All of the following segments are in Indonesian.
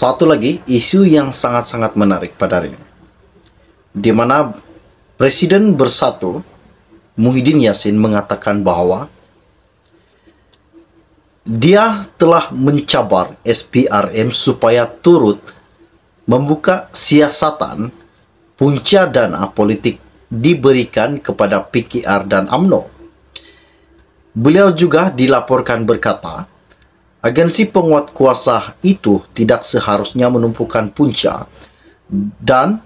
satu lagi isu yang sangat-sangat menarik pada hari ini. Di mana Presiden Bersatu Muhyiddin Yassin mengatakan bahwa dia telah mencabar SPRM supaya turut membuka siasatan punca dana politik diberikan kepada PKR dan AMNO. Beliau juga dilaporkan berkata, Agensi penguat kuasa itu tidak seharusnya menumpukan punca dan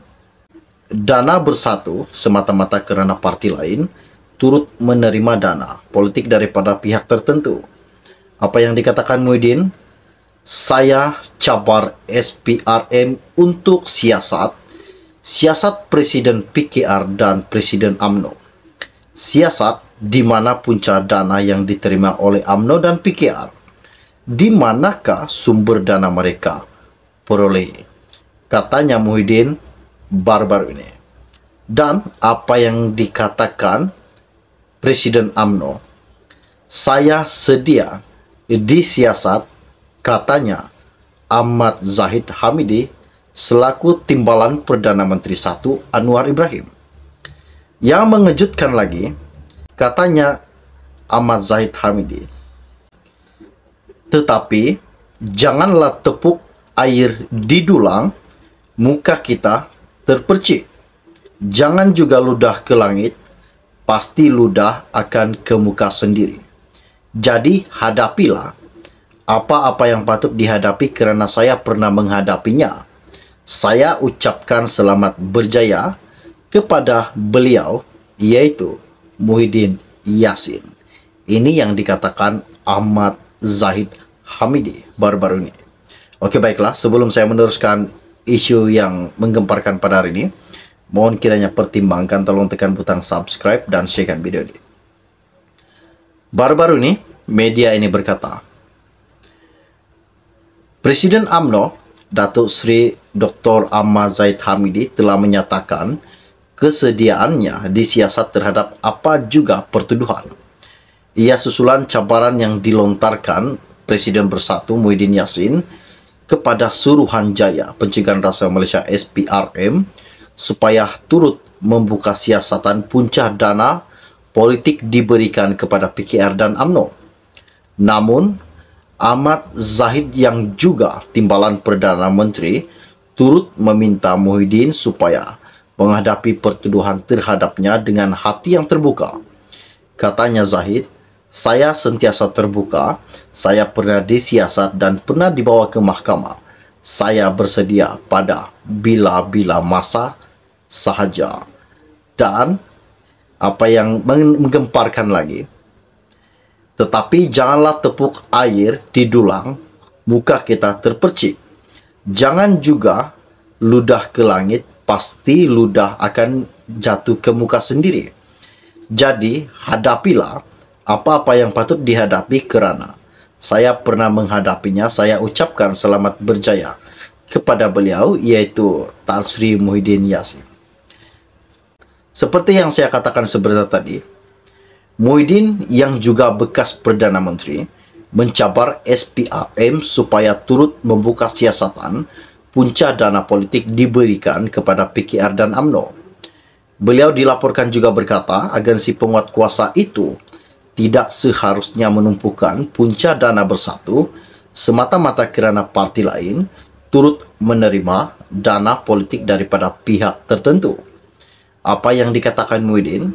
dana bersatu semata-mata karena parti lain turut menerima dana politik daripada pihak tertentu. Apa yang dikatakan Muhyiddin? Saya cabar SPRM untuk siasat, siasat Presiden PKR dan Presiden AMNO. Siasat di mana punca dana yang diterima oleh AMNO dan PKR di manakah sumber dana mereka peroleh? Katanya Muhyiddin barbar ini. Dan apa yang dikatakan Presiden AMNO, saya sedia disiasat, katanya Ahmad Zahid Hamidi selaku timbalan Perdana Menteri 1 Anwar Ibrahim. Yang mengejutkan lagi, katanya Ahmad Zahid Hamidi tetapi janganlah tepuk air di dulang muka kita terpercik. Jangan juga ludah ke langit, pasti ludah akan ke muka sendiri. Jadi hadapilah apa-apa yang patut dihadapi kerana saya pernah menghadapinya. Saya ucapkan selamat berjaya kepada beliau yaitu Muhyiddin Yassin. Ini yang dikatakan Ahmad Zahid Hamidi baru-baru ini. Oke baiklah, sebelum saya meneruskan isu yang menggemparkan pada hari ini, mohon kiranya pertimbangkan tolong tekan butang subscribe dan sharekan video ini. Baru-baru ini, media ini berkata, Presiden AMNO, Datuk Sri Dr. Amma Zaid Hamidi telah menyatakan kesediaannya disiasat terhadap apa juga pertuduhan ia susulan cabaran yang dilontarkan Presiden Bersatu Muhyiddin Yassin kepada Suruhanjaya Pencegahan Rasa Malaysia SPRM supaya turut membuka siasatan puncah dana politik diberikan kepada PKR dan AMNO. Namun, Ahmad Zahid yang juga timbalan Perdana Menteri turut meminta Muhyiddin supaya menghadapi pertuduhan terhadapnya dengan hati yang terbuka. Katanya Zahid, saya sentiasa terbuka, saya pernah disiasat dan pernah dibawa ke mahkamah. Saya bersedia pada bila-bila masa sahaja. Dan apa yang menggemparkan lagi. Tetapi janganlah tepuk air di dulang, muka kita terpercik. Jangan juga ludah ke langit, pasti ludah akan jatuh ke muka sendiri. Jadi, hadapilah apa-apa yang patut dihadapi kerana saya pernah menghadapinya, saya ucapkan selamat berjaya kepada beliau yaitu Tan Sri Muhyiddin Yassin. Seperti yang saya katakan sebentar tadi, Muhyiddin yang juga bekas Perdana Menteri mencabar SPRM supaya turut membuka siasatan punca dana politik diberikan kepada PKR dan AMNO. Beliau dilaporkan juga berkata agensi penguat kuasa itu tidak seharusnya menumpukan punca dana bersatu semata-mata kerana parti lain turut menerima dana politik daripada pihak tertentu. Apa yang dikatakan Muhyiddin?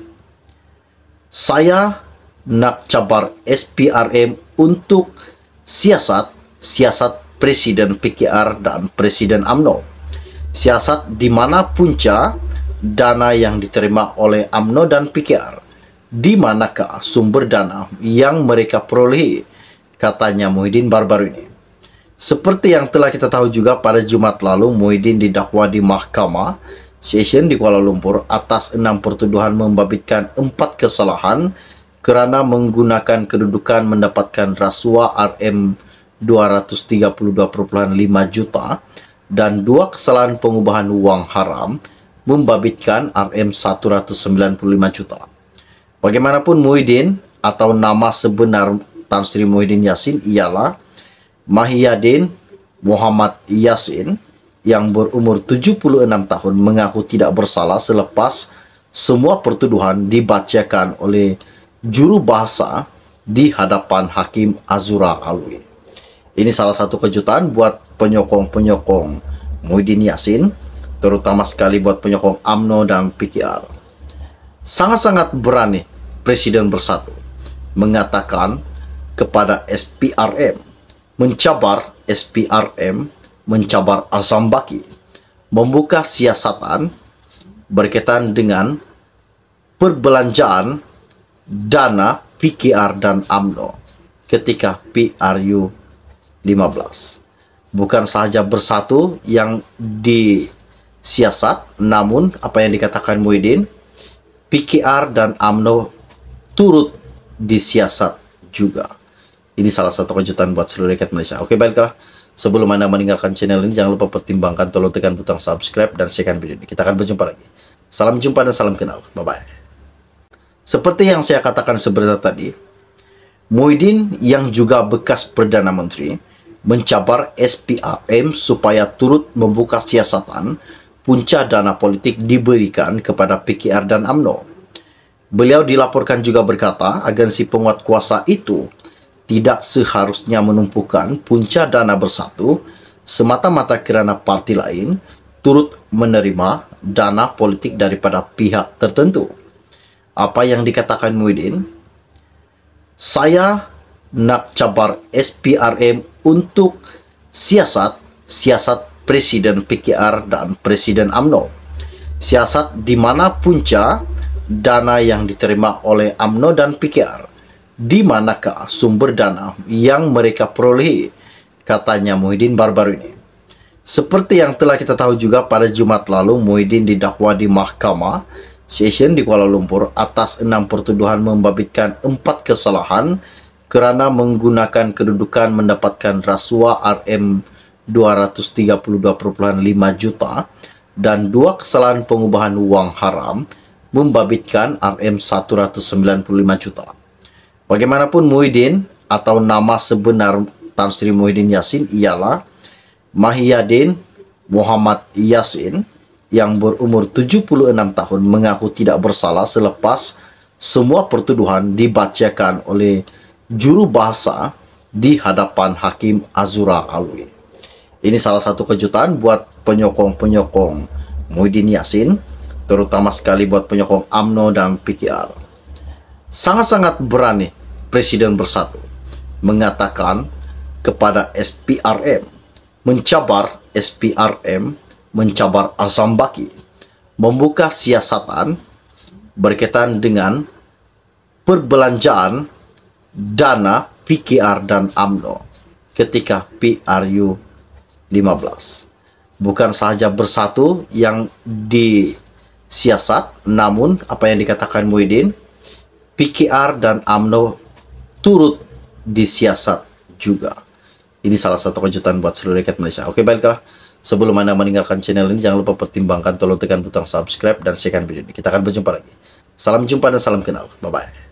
Saya nak cabar SPRM untuk siasat siasat Presiden PKR dan Presiden AMNO. Siasat di mana punca dana yang diterima oleh AMNO dan PKR di manakah sumber dana yang mereka peroleh, katanya Muhyiddin baru ini. Seperti yang telah kita tahu juga pada Jumat lalu, Muhyiddin didakwa di mahkamah Session di Kuala Lumpur atas enam pertuduhan membabitkan empat kesalahan kerana menggunakan kedudukan mendapatkan rasuah RM 232.5 juta dan dua kesalahan pengubahan uang haram membabitkan RM 195 juta. Bagaimanapun Muhyiddin atau nama sebenar Tan Sri Muhyiddin Yassin ialah Mahiyadin Muhammad Yassin yang berumur 76 tahun mengaku tidak bersalah selepas semua pertuduhan dibacakan oleh juru bahasa di hadapan Hakim Azura Alwi. Ini salah satu kejutan buat penyokong-penyokong Muhyiddin Yassin terutama sekali buat penyokong AMNO dan PKR sangat-sangat berani Presiden Bersatu mengatakan kepada SPRM, mencabar SPRM, mencabar Azam Baki, membuka siasatan berkaitan dengan perbelanjaan dana PKR dan AMNO ketika PRU 15. Bukan saja bersatu yang disiasat, namun apa yang dikatakan Muhyiddin, PKR dan AMNO turut disiasat juga. Ini salah satu kejutan buat seluruh rakyat Malaysia. Oke, baiklah. Sebelum Anda meninggalkan channel ini, jangan lupa pertimbangkan tolong tekan butang subscribe dan sharekan video ini. Kita akan berjumpa lagi. Salam jumpa dan salam kenal. Bye-bye. Seperti yang saya katakan sebenarnya tadi, Muhyiddin yang juga bekas Perdana Menteri mencabar SPRM supaya turut membuka siasatan punca dana politik diberikan kepada PKR dan AMNO. Beliau dilaporkan juga berkata, agensi penguat kuasa itu tidak seharusnya menumpukan punca dana bersatu semata-mata kerana parti lain turut menerima dana politik daripada pihak tertentu. Apa yang dikatakan Muhyiddin? Saya nak cabar SPRM untuk siasat, siasat Presiden PKR dan Presiden AMNO. Siasat di mana punca dana yang diterima oleh AMNO dan PKR. Di manakah sumber dana yang mereka peroleh? Katanya Muhyiddin baru-baru ini. Seperti yang telah kita tahu juga pada Jumat lalu, Muhyiddin didakwa di mahkamah Session di Kuala Lumpur atas enam pertuduhan membabitkan empat kesalahan kerana menggunakan kedudukan mendapatkan rasuah RM 232.5 juta dan dua kesalahan pengubahan uang haram membabitkan RM195 juta. Bagaimanapun Muhyiddin atau nama sebenar Tan Sri Muhyiddin Yassin ialah Mahiyadin Muhammad Yassin yang berumur 76 tahun mengaku tidak bersalah selepas semua pertuduhan dibacakan oleh juru bahasa di hadapan Hakim Azura Alwi. Ini salah satu kejutan buat penyokong-penyokong Muhyiddin Yassin terutama sekali buat penyokong AMNO dan PKR. Sangat-sangat berani Presiden Bersatu mengatakan kepada SPRM, mencabar SPRM, mencabar Azam Baki, membuka siasatan berkaitan dengan perbelanjaan dana PKR dan AMNO ketika PRU 15. Bukan sahaja bersatu yang di siasat, namun apa yang dikatakan Muhyiddin, PKR dan AMNO turut disiasat juga. Ini salah satu kejutan buat seluruh rakyat Malaysia. Oke, baiklah. Sebelum Anda meninggalkan channel ini, jangan lupa pertimbangkan tolong tekan butang subscribe dan sharekan video ini. Kita akan berjumpa lagi. Salam jumpa dan salam kenal. Bye-bye.